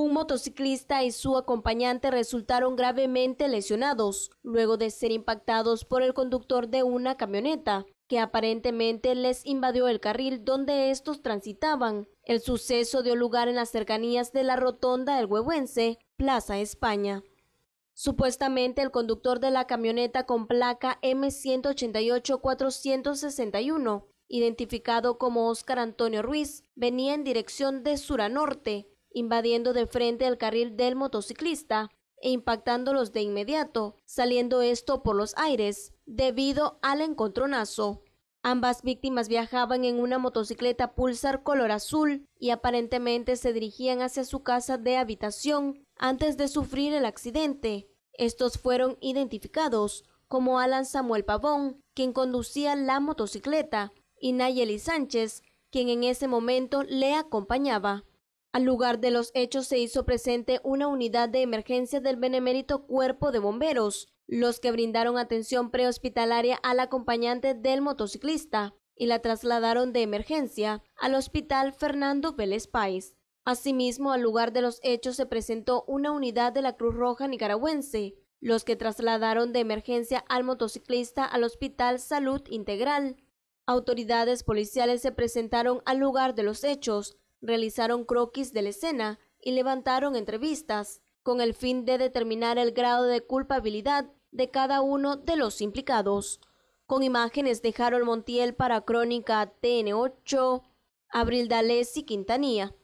Un motociclista y su acompañante resultaron gravemente lesionados luego de ser impactados por el conductor de una camioneta que aparentemente les invadió el carril donde estos transitaban. El suceso dio lugar en las cercanías de la rotonda del Huehuense, Plaza España. Supuestamente el conductor de la camioneta con placa m 188 identificado como Oscar Antonio Ruiz, venía en dirección de sur a norte, invadiendo de frente el carril del motociclista e impactándolos de inmediato, saliendo esto por los aires debido al encontronazo. Ambas víctimas viajaban en una motocicleta Pulsar color azul y aparentemente se dirigían hacia su casa de habitación antes de sufrir el accidente. Estos fueron identificados como Alan Samuel Pavón, quien conducía la motocicleta, y Nayeli Sánchez, quien en ese momento le acompañaba. Al lugar de los hechos se hizo presente una unidad de emergencia del benemérito Cuerpo de Bomberos, los que brindaron atención prehospitalaria al acompañante del motociclista y la trasladaron de emergencia al Hospital Fernando Vélez Páez. Asimismo, al lugar de los hechos se presentó una unidad de la Cruz Roja nicaragüense, los que trasladaron de emergencia al motociclista al Hospital Salud Integral. Autoridades policiales se presentaron al lugar de los hechos realizaron croquis de la escena y levantaron entrevistas, con el fin de determinar el grado de culpabilidad de cada uno de los implicados. Con imágenes de Harold Montiel para Crónica TN8, Abril Dales y Quintanilla.